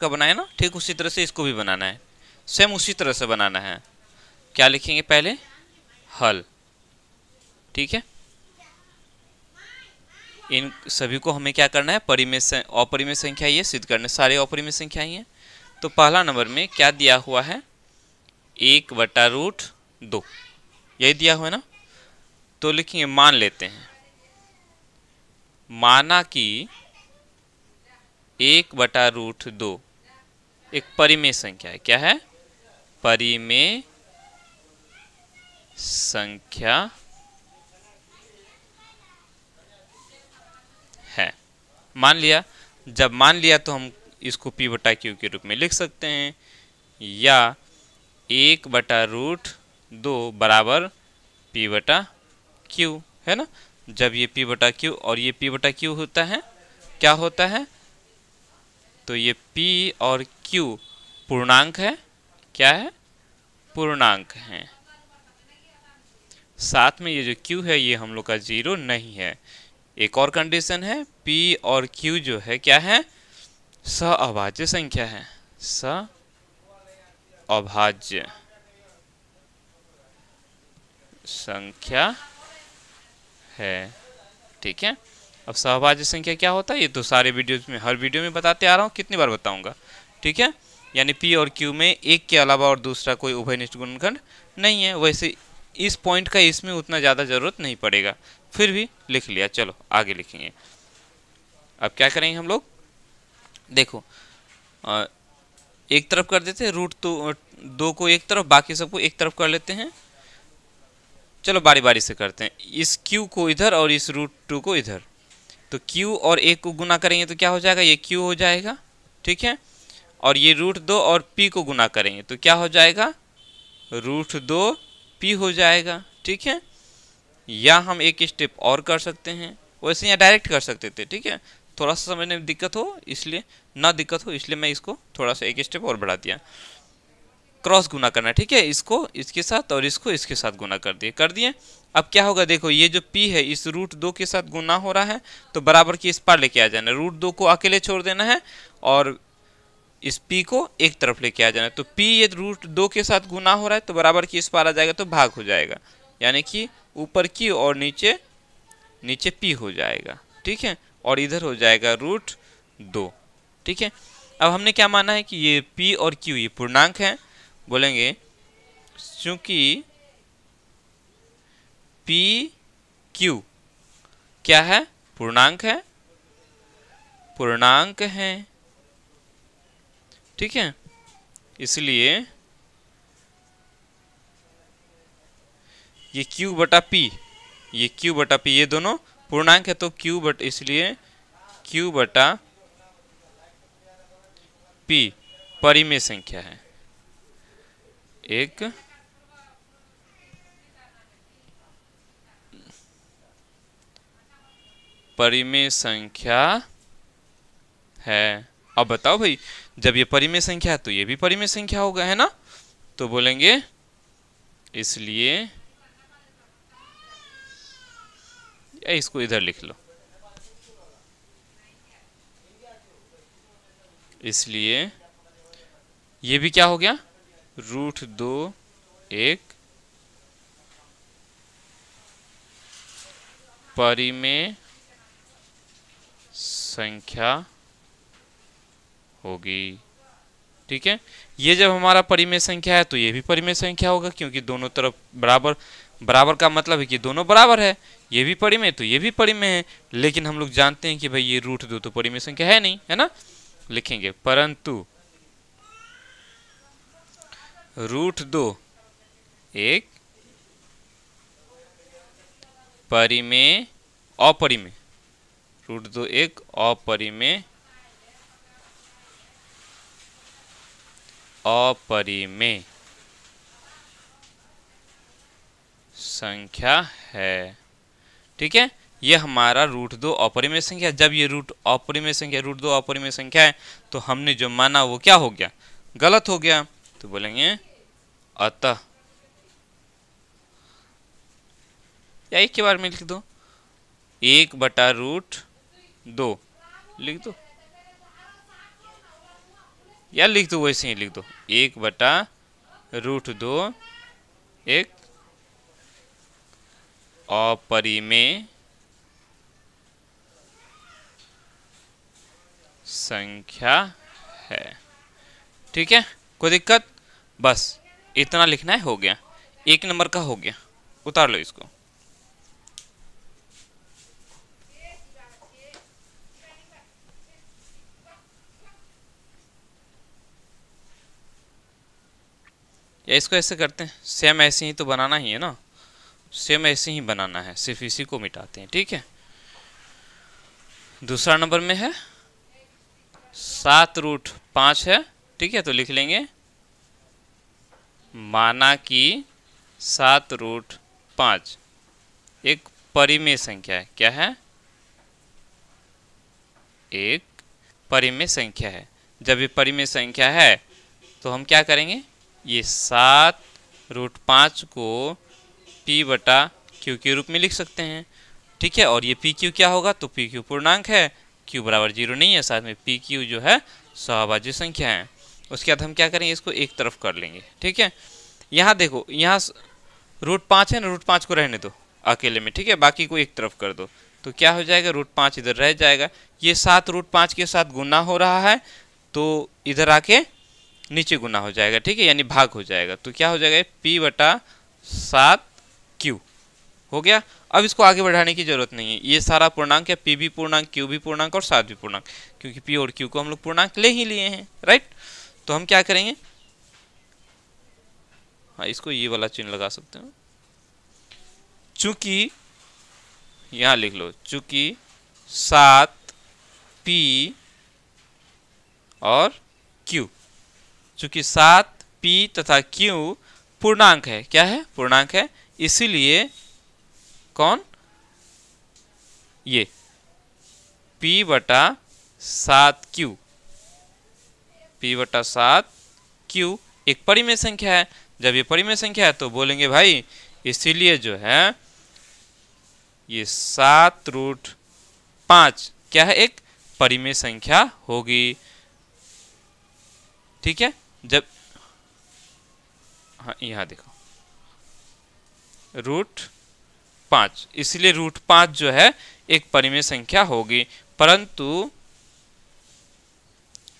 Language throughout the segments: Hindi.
का बनाया ना ठीक उसी तरह से इसको भी बनाना है सेम उसी तरह से बनाना है क्या लिखेंगे पहले हल ठीक है इन सभी को हमें क्या करना है परिमेय अपरिमेय संख्या ये सिद्ध करने सारे अपरिमेय संख्या ही हैं तो पहला नंबर में क्या दिया हुआ है एक बटा रूट दो यही दिया हुआ है ना तो लिखेंगे मान लेते हैं माना कि एक बटा रूट दो एक परिमेय संख्या है क्या है परिमेय संख्या है मान लिया जब मान लिया तो हम इसको पी बटा क्यू के रूप में लिख सकते हैं या एक बटा रूट दो बराबर पी बटा क्यू है ना जब ये पी बटा क्यू और ये पी बटा क्यू होता है क्या होता है तो ये पी और क्यू पूर्णांक है क्या है पूर्णांक है साथ में ये जो क्यू है ये हम लोग का जीरो नहीं है एक और कंडीशन है पी और क्यू जो है क्या है स अभाज्य संख्या है स अभाज्य संख्या है ठीक है अब सहभाज्य संख्या क्या होता है ये तो सारे वीडियोस में हर वीडियो में बताते आ रहा हूँ कितनी बार बताऊंगा ठीक है यानी पी और क्यू में एक के अलावा और दूसरा कोई उभयनिष्ठ गुणनखंड नहीं है वैसे इस पॉइंट का इसमें उतना ज़्यादा ज़रूरत नहीं पड़ेगा फिर भी लिख लिया चलो आगे लिखेंगे अब क्या करेंगे हम लोग देखो एक तरफ कर देते हैं रूट तो दो को एक तरफ बाकी सबको एक तरफ कर लेते हैं चलो बारी बारी से करते हैं इस क्यू को इधर और इस रूट टू को इधर तो क्यू और एक को गुना करेंगे तो क्या हो जाएगा ये क्यू हो जाएगा ठीक है और ये रूट दो और पी को गुना करेंगे तो क्या हो जाएगा रूट दो पी हो जाएगा ठीक है या हम एक स्टेप और कर सकते हैं वैसे यहाँ डायरेक्ट कर सकते थे ठीक है थोड़ा सा समझने में दिक्कत हो इसलिए ना दिक्कत हो इसलिए मैं इसको थोड़ा सा एक स्टेप और बढ़ा दिया क्रॉस गुना करना ठीक है इसको इसके साथ और इसको इसके साथ गुना कर दिए कर दिए अब क्या होगा देखो ये जो पी है इस रूट दो के साथ गुना हो रहा है तो बराबर की इस पार लेके आ जाना रूट दो को अकेले छोड़ देना है और इस p को एक तरफ लेके आ जाना है तो p ये रूट दो के साथ गुना हो रहा है तो बराबर की इस पार आ जाएगा तो भाग हो जाएगा यानी कि ऊपर की और नीचे नीचे p हो जाएगा ठीक है और इधर हो जाएगा रूट दो ठीक है अब हमने क्या माना है कि ये p और q ये पूर्णांक हैं बोलेंगे चूंकि p q क्या है पूर्णांक है पूर्णांक हैं ठीक है इसलिए ये Q बटा P ये Q बटा P ये दोनों पूर्णांक है तो Q बट इसलिए Q बटा P परिमेय संख्या है एक परिमेय संख्या है अब बताओ भाई जब ये परिमेय संख्या है तो ये भी परिमेय संख्या होगा है ना तो बोलेंगे इसलिए या इसको इधर लिख लो इसलिए ये भी क्या हो गया रूट दो एक परिमेय संख्या होगी ठीक है ये जब हमारा परिमेय संख्या है तो ये भी परिमेय संख्या होगा क्योंकि दोनों तरफ बराबर बराबर का मतलब है कि दोनों बराबर है ये भी परिमेय तो ये भी परिमेय है लेकिन हम लोग जानते हैं कि भाई ये रूट दो तो परिमेय संख्या है नहीं है ना लिखेंगे परंतु रूट दो एक परिमेय अपरिमेय रूट दो एक अपरिमेय अपरिमेय संख्या है ठीक है ये हमारा रूट दो अपरिमेय संख्या जब ये रूट अपरिमेय संख्या रूट दो अपरिमेय संख्या है तो हमने जो माना वो क्या हो गया गलत हो गया तो बोलेंगे अतः या एक के बारे में लिख दो एक बटा रूट दो लिख दो या लिख दो वैसे ही लिख दो एक बटा रूट दो एक अपरिमेय संख्या है ठीक है कोई दिक्कत बस इतना लिखना है हो गया एक नंबर का हो गया उतार लो इसको या इसको ऐसे करते हैं सेम ऐसे ही तो बनाना ही है ना सेम ऐसे ही बनाना है सिर्फ इसी को मिटाते हैं ठीक है दूसरा नंबर में है सात रूट पाँच है ठीक है तो लिख लेंगे माना कि सात रूट पाँच एक परिमेय संख्या है क्या है एक परिमेय संख्या है जब ये परिमेय संख्या है तो हम क्या करेंगे ये सात रूट पाँच को पी बटा क्यू के रूप में लिख सकते हैं ठीक है और ये पी क्यू क्या होगा तो पी क्यू पूर्णांक है क्यू बराबर जीरो नहीं है साथ में पी क्यू जो है सहभाज्य संख्या है उसके बाद हम क्या करेंगे इसको एक तरफ कर लेंगे ठीक है यहाँ देखो यहाँ रूट पाँच है ना रूट पाँच को रहने दो अकेले में ठीक है बाकी को एक तरफ कर दो तो क्या हो जाएगा रूट पाँच इधर रह जाएगा ये सात रूट पाँच के साथ गुना हो रहा है तो इधर आके नीचे गुना हो जाएगा ठीक है यानी भाग हो जाएगा तो क्या हो जाएगा पी बटा सात क्यू हो गया अब इसको आगे बढ़ाने की जरूरत नहीं है ये सारा पूर्णांक है पी भी पूर्णांक क्यू भी पूर्णांक और सात भी पूर्णांक क्योंकि पी और क्यू को हम लोग पूर्णांक ले ही लिए हैं राइट तो हम क्या करेंगे हाँ इसको ये वाला चिन्ह लगा सकते हैं चूंकि यहां लिख लो चूंकि सात पी और चूंकि सात पी तथा क्यू पूर्णांक है क्या है पूर्णांक है इसीलिए कौन ये पी बटा सात क्यू पी बटा सात क्यू एक परिमेय संख्या है जब ये परिमेय संख्या है तो बोलेंगे भाई इसीलिए जो है ये सात रूट पांच क्या है एक परिमेय संख्या होगी ठीक है जब हाँ यहाँ देखो रूट पाँच इसलिए रूट पाँच जो है एक परिमेय संख्या होगी परंतु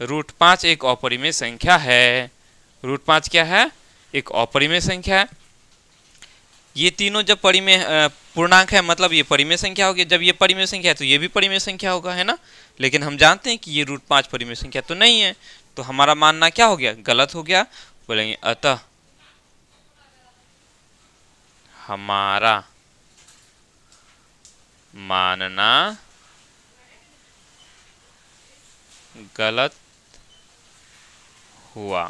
रूट पाँच एक अपरिमेय संख्या है रूट पाँच क्या है एक अपरिमेय संख्या है ये तीनों जब परिमेय पूर्णांक है मतलब ये परिमेय संख्या होगी जब ये परिमेय संख्या है तो ये भी परिमेय संख्या होगा है ना लेकिन हम जानते हैं कि ये रूट पाँच परिमेय संख्या तो नहीं है तो हमारा मानना क्या हो गया गलत हो गया बोलेंगे अतः हमारा मानना गलत हुआ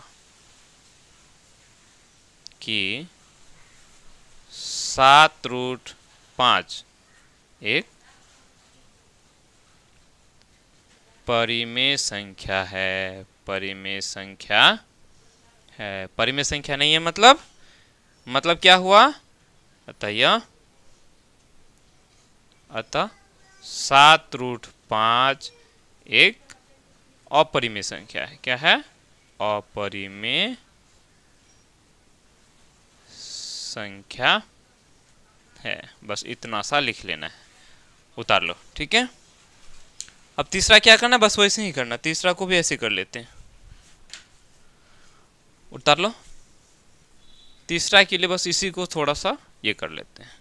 कि सात रूट पांच एक परिमेय संख्या है परिमेय संख्या है परिमेय संख्या नहीं है मतलब मतलब क्या हुआ बताइए अतः सात रूट पाँच एक अपरिमेय संख्या है क्या है अपरिमेय संख्या है बस इतना सा लिख लेना है उतार लो ठीक है अब तीसरा क्या करना है बस वैसे ही करना तीसरा को भी ऐसे कर लेते हैं उतार लो तीसरा के लिए बस इसी को थोड़ा सा ये कर लेते हैं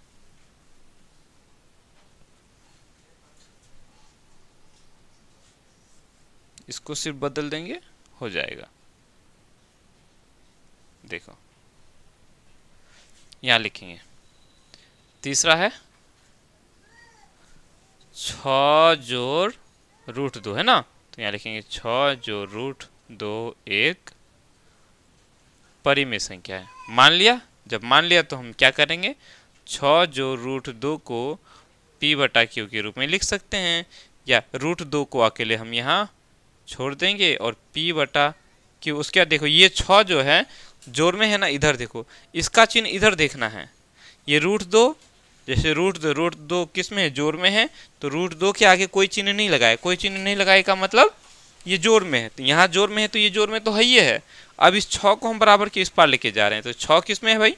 इसको सिर्फ बदल देंगे हो जाएगा देखो यहां लिखेंगे तीसरा है छ जोर रूट दो है ना तो यहाँ लिखेंगे छ जोर रूट दो एक परिमेय संख्या है मान लिया जब मान लिया तो हम क्या करेंगे छ जो रूट दो को पी बटा क्यू के रूप में लिख सकते हैं या रूट दो को अकेले हम यहाँ छोड़ देंगे और पी बटा क्यू उसके बाद देखो ये छ जो है जोर में है ना इधर देखो इसका चिन्ह इधर देखना है ये रूट दो जैसे रूट दो रूट दो किस में है जोर में है तो रूट दो के आगे कोई चिन्ह नहीं लगाए कोई चिन्ह नहीं लगाए का मतलब ये जोर में है तो यहाँ जोर में है तो ये जोर में तो है ही है अब इस छः को हम बराबर के इस पार लेके जा रहे हैं तो छः किस में है भाई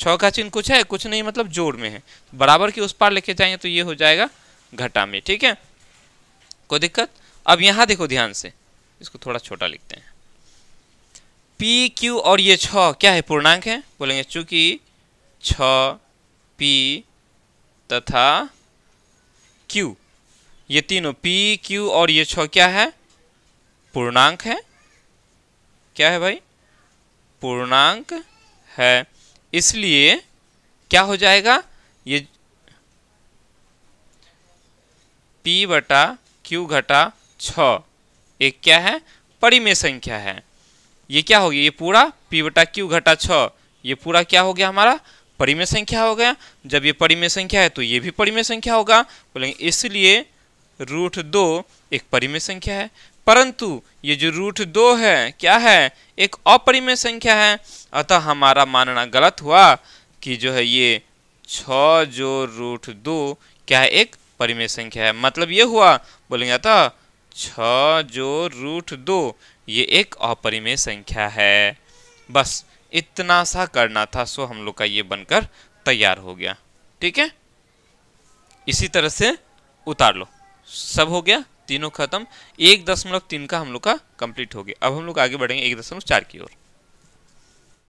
छः का चिन्ह कुछ है कुछ नहीं मतलब जोर में है तो बराबर के उस पार लेके जाएंगे तो ये हो जाएगा घटा में ठीक है कोई दिक्कत अब यहाँ देखो ध्यान से इसको थोड़ा छोटा लिखते हैं पी क्यू और ये छ क्या है पूर्णांक है बोलेंगे चूंकि छ पी तथा Q ये तीनों P Q और ये छ क्या है पूर्णांक है क्या है भाई पूर्णांक है इसलिए क्या हो जाएगा ये P बटा Q घटा छ एक क्या है परिमेय संख्या है ये क्या होगी ये पूरा P बटा Q घटा छ ये पूरा क्या हो गया हमारा परिमेय संख्या हो गया जब ये परिमेय संख्या है तो ये भी परिमेय संख्या होगा बोलेंगे इसलिए रूट दो एक परिमेय संख्या है परंतु ये जो रूट दो है क्या है एक अपरिमेय संख्या है अतः हमारा मानना गलत हुआ कि जो है ये छ जो रूट दो क्या है एक परिमेय संख्या है मतलब ये हुआ बोलेंगे अतः छ जो रूट दो ये एक अपरिमेय संख्या है बस इतना सा करना था सो हम लोग का ये बनकर तैयार हो गया ठीक है इसी तरह से उतार लो सब हो गया तीनों खत्म एक दशमलव तीन का हम लोग का कंप्लीट हो गया अब हम लोग आगे बढ़ेंगे एक दशमलव चार की ओर